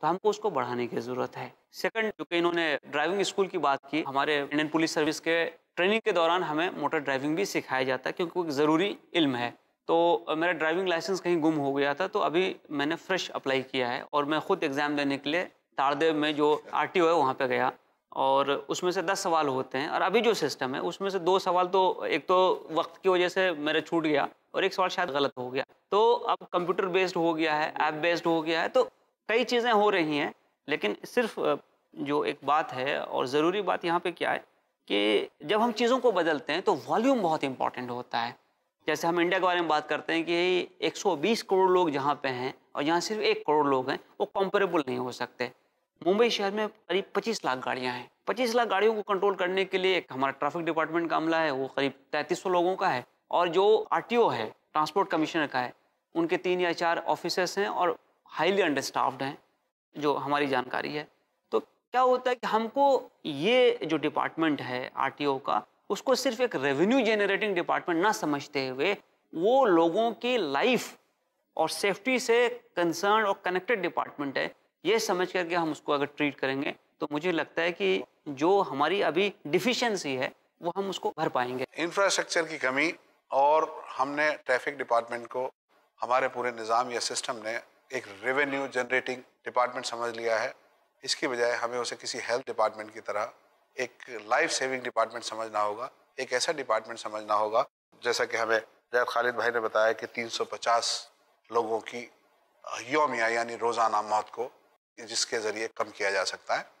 तो हमको उसको बढ़ाने की ज़रूरत है सेकंड जो कि इन्होंने ड्राइविंग स्कूल की बात की हमारे इंडियन पुलिस सर्विस के ट्रेनिंग के दौरान हमें मोटर ड्राइविंग भी सिखाया जाता है क्योंकि एक ज़रूरी इल्म है तो मेरा ड्राइविंग लाइसेंस कहीं गुम हो गया था तो अभी मैंने फ्रेश अप्लाई किया है और मैं खुद एग्ज़ाम देने के लिए तारदेव में जो आर है वहाँ पर गया और उसमें से दस सवाल होते हैं और अभी जो सिस्टम है उसमें से दो सवाल तो एक तो वक्त की वजह से मेरा छूट गया और एक सवाल शायद गलत हो गया तो अब कंप्यूटर बेस्ड हो गया है ऐप बेस्ड हो गया है तो कई चीज़ें हो रही हैं लेकिन सिर्फ जो एक बात है और ज़रूरी बात यहाँ पे क्या है कि जब हम चीज़ों को बदलते हैं तो वॉल्यूम बहुत इंपॉर्टेंट होता है जैसे हम इंडिया के बारे में बात करते हैं कि 120 करोड़ लोग जहाँ पे हैं और यहाँ सिर्फ एक करोड़ लोग हैं वो कंपेरेबल नहीं हो सकते मुंबई शहर में करीब 25 लाख गाड़ियाँ हैं 25 लाख गाड़ियों को कंट्रोल करने के लिए एक हमारा ट्रैफिक डिपार्टमेंट का अमला है वो करीब तैंतीस लोगों का है और जो आर है ट्रांसपोर्ट कमिश्नर का है उनके तीन या चार ऑफिसर्स हैं और हाईली अंडरस्टाफ्ड हैं जो हमारी जानकारी है तो क्या होता है कि हमको ये जो डिपार्टमेंट है ओ का उसको सिर्फ एक रेवेन्यू जनरेटिंग डिपार्टमेंट ना समझते हुए वो लोगों की लाइफ और सेफ्टी से कंसर्न और कनेक्टेड डिपार्टमेंट है ये समझ करके हम उसको अगर ट्रीट करेंगे तो मुझे लगता है कि जो हमारी अभी डिफिशेंसी है वो हम उसको भर पाएंगे इंफ्रास्ट्रक्चर की कमी और हमने ट्रैफिक डिपार्टमेंट को हमारे पूरे निज़ाम या सिस्टम ने एक रेवेन्यू जनरेटिंग डिपार्टमेंट समझ लिया है इसकी बजाय हमें उसे किसी हेल्थ डिपार्टमेंट की तरह एक लाइफ सेविंग डिपार्टमेंट समझना होगा एक ऐसा डिपार्टमेंट समझना होगा जैसा कि हमें जैब खालिद भाई ने बताया कि 350 लोगों की योमिया यानी रोज़ाना मौत को जिसके ज़रिए कम किया जा सकता है